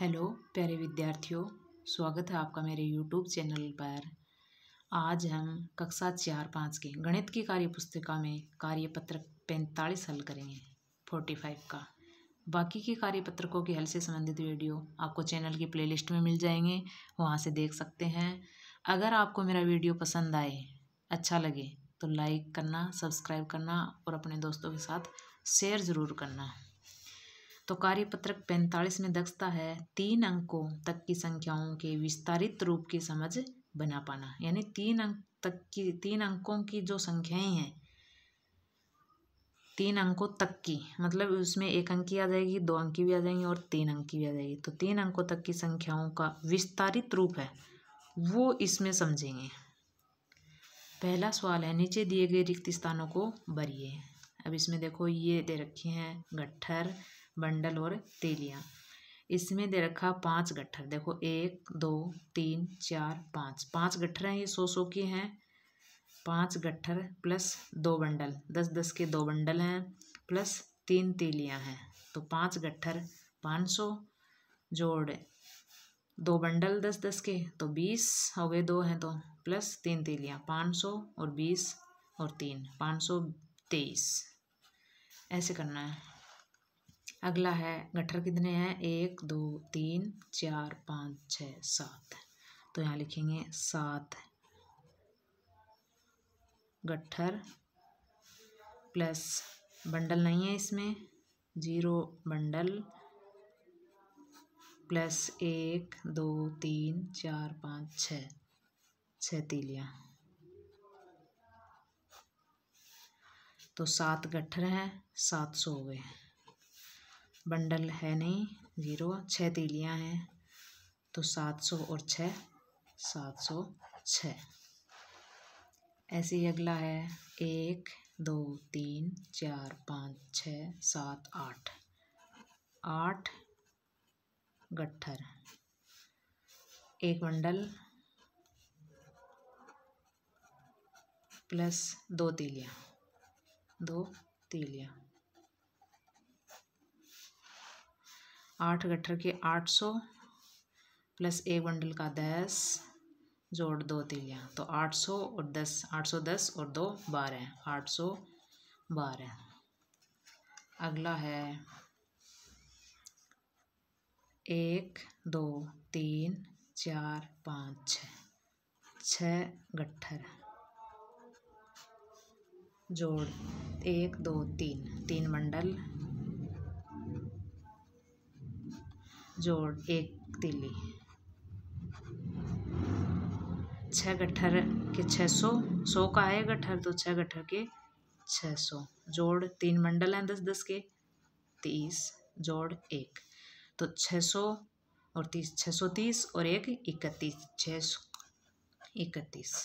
hello प्यारे विद्यार्थियों स्वागत है आपका मेरे यूट्यूब चैनल पर आज हम कक्षा चार पाँच के गणित की कार्य पुस्तिका में कार्यपत्र पैंतालीस हल करेंगे फोर्टी फाइव का बाकी के कार्यपत्रकों के हल से संबंधित वीडियो आपको चैनल की प्लेलिस्ट में मिल जाएंगे वहाँ से देख सकते हैं अगर आपको मेरा वीडियो पसंद आए अच्छा लगे तो लाइक करना सब्सक्राइब करना और अपने दोस्तों के साथ शेयर ज़रूर करना तो कार्यपत्रक पैंतालीस में दक्षता है तीन अंकों तक की संख्याओं के विस्तारित रूप की समझ बना पाना यानी तीन अंक तक की तीन अंकों की जो संख्याएं हैं तीन अंकों तक की मतलब उसमें एक अंक की आ जाएगी दो अंक की भी आ जाएगी और तीन अंक की भी आ जाएगी तो तीन अंकों तक की संख्याओं का विस्तारित रूप है वो इसमें समझेंगे पहला सवाल है नीचे दिए गए रिक्त स्थानों को भरिए अब इसमें देखो ये दे रखे हैं गट्ठर बंडल और तेलियाँ इसमें दे रखा पांच गट्ठर देखो एक दो तीन चार पाँच पाँच गट्ठर हैं ये सौ सौ के हैं पाँच गट्ठर प्लस दो बंडल दस दस के दो बंडल हैं प्लस तीन तेलियाँ हैं तो पाँच गट्ठर पाँच सौ जोड़ दो बंडल दस दस के तो बीस हो गए दो हैं तो प्लस तीन तेलियाँ पाँच सौ और बीस और तीन पाँच सौ तेईस ऐसे करना है अगला है गठर कितने हैं एक दो तीन चार पाँच छ सात तो यहाँ लिखेंगे सात गट्ठर प्लस बंडल नहीं है इसमें जीरो बंडल प्लस एक दो तीन चार पाँच छ छ तीलियाँ तो सात गट्ठर हैं सात सौ हो गए हैं बंडल है नहीं ज़ीरो छः तीलियाँ हैं तो सात सौ और छ सात सौ छ ऐसे ही अगला है एक दो तीन चार पाँच छ सात आठ आठ गट्ठर एक बंडल प्लस दो तीलियाँ दो तीलियाँ आठ गट्ठर के आठ सौ प्लस एक बंडल का दस जोड़ दो तिलियाँ तो आठ सौ और दस आठ सौ दस और दो बारह आठ सौ बारह अगला है एक दो तीन चार पाँच छ छः जोड़ एक दो तीन तीन मंडल जोड़ एक तिली छः गट्ठर के छः सौ सौ का है गठर तो छः गट्ठर के छः सौ जोड़ तीन मंडल हैं दस दस के तीस जोड़ एक तो छः सौ और तीस छः सौ तीस और एक इकतीस छः सौ इकतीस